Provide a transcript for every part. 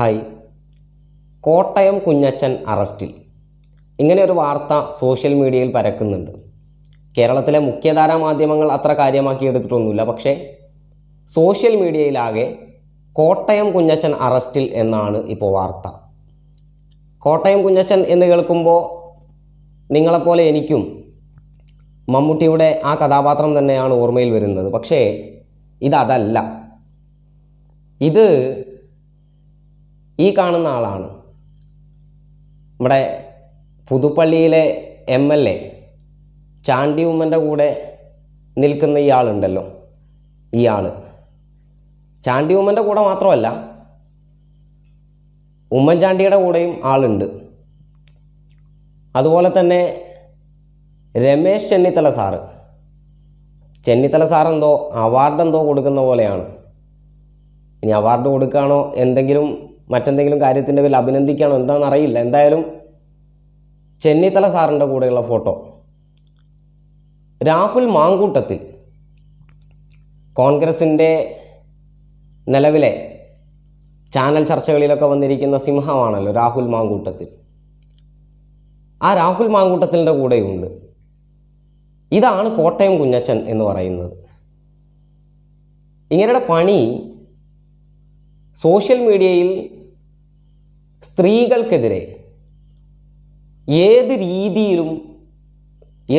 hi Kottayam Kunjachan അറസ്റ്റിൽ ഇങ്ങനെ ഒരു വാർത്ത സോഷ്യൽ മീഡിയയിൽ പരക്കുന്നുണ്ട് കേരളത്തിലെ മുഖ്യധാരാ മാധ്യമങ്ങൾ അത്ര കാര്യമാക്കി എടുത്തിട്ടൊന്നുമില്ല പക്ഷേ സോഷ്യൽ മീഡിയയിലാകെ കോട്ടയം കുഞ്ഞച്ചൻ അറസ്റ്റിൽ എന്നാണ് ഇപ്പോൾ വാർത്ത കോട്ടയം കുഞ്ഞച്ചൻ എന്ന് കേൾക്കുമ്പോൾ നിങ്ങളെപ്പോലെ എനിക്കും മമ്മൂട്ടിയുടെ ആ കഥാപാത്രം തന്നെയാണ് ഓർമ്മയിൽ വരുന്നത് പക്ഷേ ഇതല്ല ഇത് ഈ കാണുന്ന ആളാണ് നമ്മുടെ പുതുപ്പള്ളിയിലെ എം എൽ എ ചാണ്ടി ഉമ്മൻ്റെ കൂടെ നിൽക്കുന്ന ഇയാളുണ്ടല്ലോ ഇയാൾ ചാണ്ടി ഉമ്മൻ്റെ കൂടെ മാത്രമല്ല ഉമ്മൻചാണ്ടിയുടെ കൂടെയും ആളുണ്ട് അതുപോലെ തന്നെ രമേശ് ചെന്നിത്തല സാറ് ചെന്നിത്തല സാറെന്തോ അവാർഡ് എന്തോ കൊടുക്കുന്ന പോലെയാണ് ഇനി അവാർഡ് കൊടുക്കുകയാണോ എന്തെങ്കിലും മറ്റെന്തെങ്കിലും കാര്യത്തിൻ്റെ പേരിൽ അഭിനന്ദിക്കാനോ എന്താണെന്ന് അറിയില്ല എന്തായാലും ചെന്നിത്തല സാറിൻ്റെ കൂടെയുള്ള ഫോട്ടോ രാഹുൽ മാങ്കൂട്ടത്തിൽ കോൺഗ്രസിൻ്റെ നിലവിലെ ചാനൽ ചർച്ചകളിലൊക്കെ വന്നിരിക്കുന്ന സിംഹമാണല്ലോ രാഹുൽ മാങ്കൂട്ടത്തിൽ ആ രാഹുൽ മാങ്കൂട്ടത്തിൻ്റെ കൂടെയുണ്ട് ഇതാണ് കോട്ടയം കുഞ്ഞച്ചൻ എന്ന് പറയുന്നത് ഇങ്ങനെയുടെ പണി സോഷ്യൽ മീഡിയയിൽ സ്ത്രീകൾക്കെതിരെ ഏത് രീതിയിലും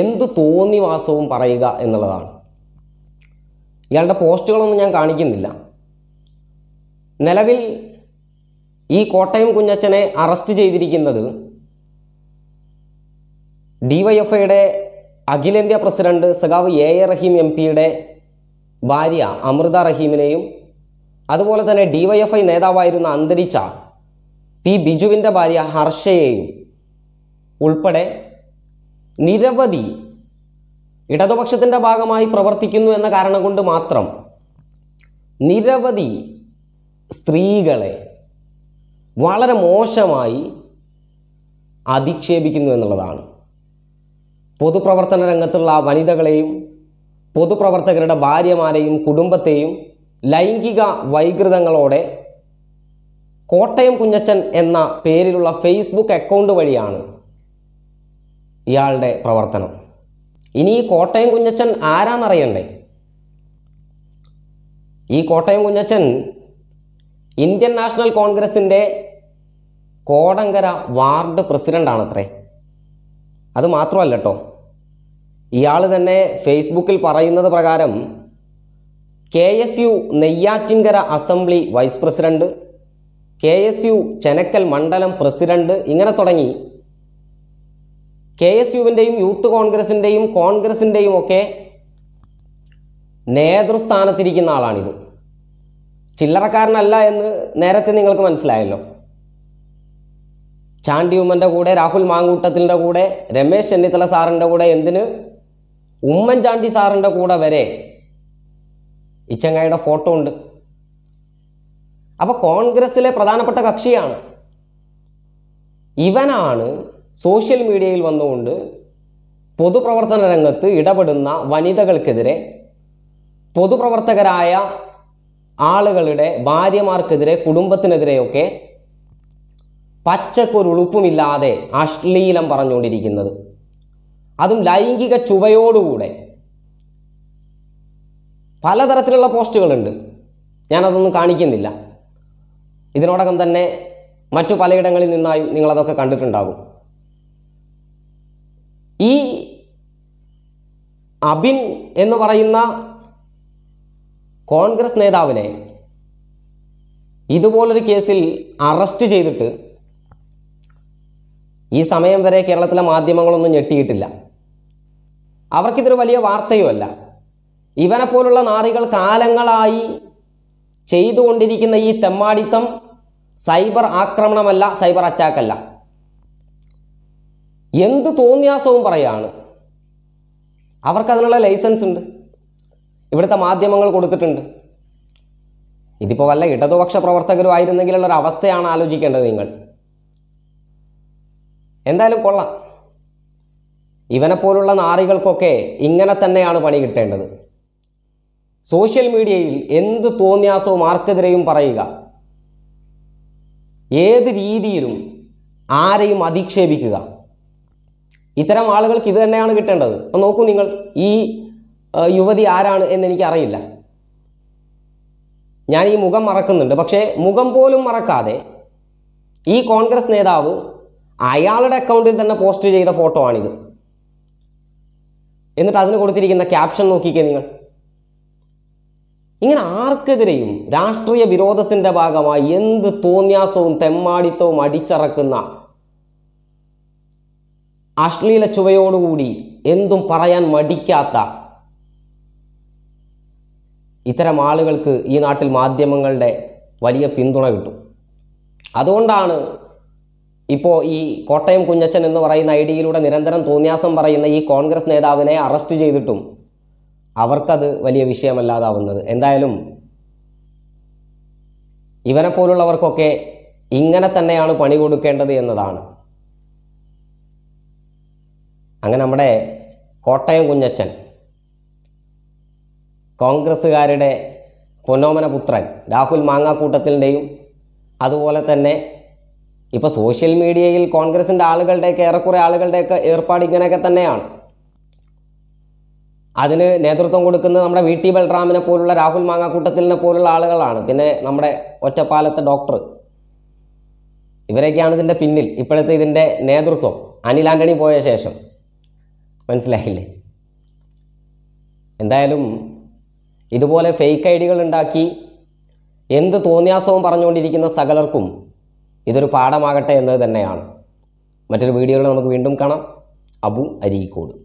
എന്തു തോന്നിവാസവും പറയുക എന്നുള്ളതാണ് ഇയാളുടെ പോസ്റ്റുകളൊന്നും ഞാൻ കാണിക്കുന്നില്ല നിലവിൽ ഈ കോട്ടയം കുഞ്ഞച്ചനെ അറസ്റ്റ് ചെയ്തിരിക്കുന്നത് ഡിവൈഎഫ്ഐയുടെ അഖിലേന്ത്യാ പ്രസിഡന്റ് സഖാവ് എ എ റഹീം എം പിയുടെ ഭാര്യ അമൃത റഹീമിനെയും അതുപോലെ തന്നെ ഡിവൈഎഫ്ഐ നേതാവായിരുന്ന അന്തരിച്ച പി ബിജുവിൻ്റെ ഭാര്യ ഹർഷയെയും ഉൾപ്പെടെ നിരവധി ഇടതുപക്ഷത്തിൻ്റെ ഭാഗമായി പ്രവർത്തിക്കുന്നു എന്ന കാരണം കൊണ്ട് മാത്രം നിരവധി സ്ത്രീകളെ വളരെ മോശമായി അധിക്ഷേപിക്കുന്നു എന്നുള്ളതാണ് പൊതുപ്രവർത്തന രംഗത്തുള്ള വനിതകളെയും പൊതുപ്രവർത്തകരുടെ ഭാര്യമാരെയും കുടുംബത്തെയും ലൈംഗിക വൈകൃതങ്ങളോടെ കോട്ടയം കുഞ്ഞച്ചൻ എന്ന പേരിലുള്ള ഫേസ്ബുക്ക് അക്കൗണ്ട് വഴിയാണ് ഇയാളുടെ പ്രവർത്തനം ഇനി ഈ കോട്ടയം കുഞ്ഞച്ചൻ ആരാന്നറിയണ്ടേ ഈ കോട്ടയം കുഞ്ഞച്ചൻ ഇന്ത്യൻ നാഷണൽ കോൺഗ്രസിൻ്റെ കോടങ്കര വാർഡ് പ്രസിഡൻ്റാണത്രേ അത് മാത്രമല്ല കേട്ടോ ഇയാൾ തന്നെ ഫേസ്ബുക്കിൽ പറയുന്നത് പ്രകാരം K S U Neyyattinkara assembly vice president K S U Chenakkal മണ്ഡലം പ്രസിഡന്റ് ഇങ്ങനെ തുടങ്ങി കെ എസ് യുവിൻ്റെയും യൂത്ത് കോൺഗ്രസിൻ്റെയും കോൺഗ്രസിൻ്റെയും ഒക്കെ നേതൃസ്ഥാനത്തിരിക്കുന്ന ആളാണിത് ചില്ലറക്കാരനല്ല എന്ന് നേരത്തെ നിങ്ങൾക്ക് മനസ്സിലായല്ലോ ചാണ്ടി ഉമ്മൻ്റെ കൂടെ രാഹുൽ മാങ്കൂട്ടത്തിൻ്റെ കൂടെ രമേശ് ചെന്നിത്തല സാറിൻ്റെ കൂടെ എന്തിന് ഉമ്മൻചാണ്ടി സാറിൻ്റെ കൂടെ വരെ ഇച്ചങ്ങായുടെ ഫോട്ടോ ഉണ്ട് അപ്പോൾ കോൺഗ്രസ്സിലെ പ്രധാനപ്പെട്ട കക്ഷിയാണ് ഇവനാണ് സോഷ്യൽ മീഡിയയിൽ വന്നുകൊണ്ട് പൊതുപ്രവർത്തന രംഗത്ത് ഇടപെടുന്ന വനിതകൾക്കെതിരെ പൊതുപ്രവർത്തകരായ ആളുകളുടെ ഭാര്യമാർക്കെതിരെ കുടുംബത്തിനെതിരെയൊക്കെ പച്ചക്കൊരുളുപ്പുമില്ലാതെ അശ്ലീലം പറഞ്ഞുകൊണ്ടിരിക്കുന്നത് അതും ലൈംഗിക ചുവയോടുകൂടെ പലതരത്തിലുള്ള പോസ്റ്റുകളുണ്ട് ഞാനതൊന്നും കാണിക്കുന്നില്ല ഇതിനോടകം തന്നെ മറ്റു പലയിടങ്ങളിൽ നിന്നായി നിങ്ങളതൊക്കെ കണ്ടിട്ടുണ്ടാകും ഈ അബിൻ എന്ന് പറയുന്ന കോൺഗ്രസ് നേതാവിനെ ഇതുപോലൊരു കേസിൽ അറസ്റ്റ് ചെയ്തിട്ട് ഈ സമയം വരെ കേരളത്തിലെ മാധ്യമങ്ങളൊന്നും ഞെട്ടിയിട്ടില്ല അവർക്കിതൊരു വലിയ വാർത്തയുമല്ല ഇവനെപ്പോലുള്ള നാറികൾ കാലങ്ങളായി ചെയ്തുകൊണ്ടിരിക്കുന്ന ഈ തെമ്മാടിത്തം സൈബർ ആക്രമണമല്ല സൈബർ അറ്റാക്ക് അല്ല എന്ത് തോന്നിയാസവും പറയാണ് അതിനുള്ള ലൈസൻസ് ഉണ്ട് ഇവിടുത്തെ മാധ്യമങ്ങൾ കൊടുത്തിട്ടുണ്ട് ഇതിപ്പോൾ വല്ല ഇടതുപക്ഷ പ്രവർത്തകരും ആയിരുന്നെങ്കിലുള്ള ഒരു അവസ്ഥയാണ് ആലോചിക്കേണ്ടത് നിങ്ങൾ എന്തായാലും കൊള്ളാം ഇവനെപ്പോലുള്ള നാറികൾക്കൊക്കെ ഇങ്ങനെ തന്നെയാണ് പണി കിട്ടേണ്ടത് സോഷ്യൽ മീഡിയയിൽ എന്ത് തോന്നിയാസവും ആർക്കെതിരെയും പറയുക ഏത് രീതിയിലും ആരെയും അധിക്ഷേപിക്കുക ഇത്തരം ആളുകൾക്ക് ഇത് തന്നെയാണ് കിട്ടേണ്ടത് അപ്പം നോക്കൂ നിങ്ങൾ ഈ യുവതി ആരാണ് എനിക്കറിയില്ല ഞാൻ ഈ മുഖം മറക്കുന്നുണ്ട് പക്ഷേ മുഖം പോലും മറക്കാതെ ഈ കോൺഗ്രസ് നേതാവ് അയാളുടെ അക്കൗണ്ടിൽ തന്നെ പോസ്റ്റ് ചെയ്ത ഫോട്ടോ ആണിത് എന്നിട്ട് അതിന് കൊടുത്തിരിക്കുന്ന ക്യാപ്ഷൻ നോക്കിക്കേ നിങ്ങൾ ഇങ്ങനെ ആർക്കെതിരെയും രാഷ്ട്രീയ വിരോധത്തിൻ്റെ ഭാഗമായി എന്ത് തോന്യാസവും തെമ്മാടിത്തവും അടിച്ചറക്കുന്ന അശ്ലീല ചുവയോടുകൂടി എന്തും പറയാൻ മടിക്കാത്ത ഇത്തരം ആളുകൾക്ക് ഈ നാട്ടിൽ മാധ്യമങ്ങളുടെ വലിയ പിന്തുണ കിട്ടും അതുകൊണ്ടാണ് ഇപ്പോൾ ഈ കോട്ടയം കുഞ്ഞച്ചൻ എന്ന് പറയുന്ന ഐ ഡിയിലൂടെ നിരന്തരം തോന്നിയാസം പറയുന്ന ഈ കോൺഗ്രസ് നേതാവിനെ അറസ്റ്റ് ചെയ്തിട്ടും അവർക്കത് വലിയ വിഷയമല്ലാതാവുന്നത് എന്തായാലും ഇവനെപ്പോലുള്ളവർക്കൊക്കെ പോലുള്ളവർക്കൊക്കെ ഇങ്ങനെ തന്നെയാണ് പണി കൊടുക്കേണ്ടത് എന്നതാണ് അങ്ങനെ നമ്മുടെ കോട്ടയം കുഞ്ഞച്ചൻ കോൺഗ്രസ്സുകാരുടെ പൊന്നോമന പുത്രൻ രാഹുൽ മാങ്ങാക്കൂട്ടത്തിൻ്റെയും അതുപോലെ തന്നെ ഇപ്പോൾ സോഷ്യൽ മീഡിയയിൽ കോൺഗ്രസിൻ്റെ ആളുകളുടെയൊക്കെ ഏറെക്കുറെ ആളുകളുടെയൊക്കെ ഏർപ്പാട് ഇങ്ങനെയൊക്കെ തന്നെയാണ് അതിന് നേതൃത്വം കൊടുക്കുന്നത് നമ്മുടെ വി ടി ബൽറാമിനെ പോലുള്ള രാഹുൽ മാങ്ങാക്കൂട്ടത്തിലിനെ പോലുള്ള ആളുകളാണ് പിന്നെ നമ്മുടെ ഒറ്റപ്പാലത്തെ ഡോക്ടർ ഇവരൊക്കെയാണ് ഇതിൻ്റെ പിന്നിൽ ഇപ്പോഴത്തെ ഇതിൻ്റെ നേതൃത്വം അനിൽ ആൻ്റണി പോയ ശേഷം മനസ്സിലായില്ലേ എന്തായാലും ഇതുപോലെ ഫേക്ക് ഐ ഡികൾ ഉണ്ടാക്കി എന്ത് തോന്നിയാസവും പറഞ്ഞുകൊണ്ടിരിക്കുന്ന സകലർക്കും ഇതൊരു പാഠമാകട്ടെ എന്നത് തന്നെയാണ് മറ്റൊരു വീഡിയോകൾ നമുക്ക് വീണ്ടും കാണാം അബു അരീക്കോട്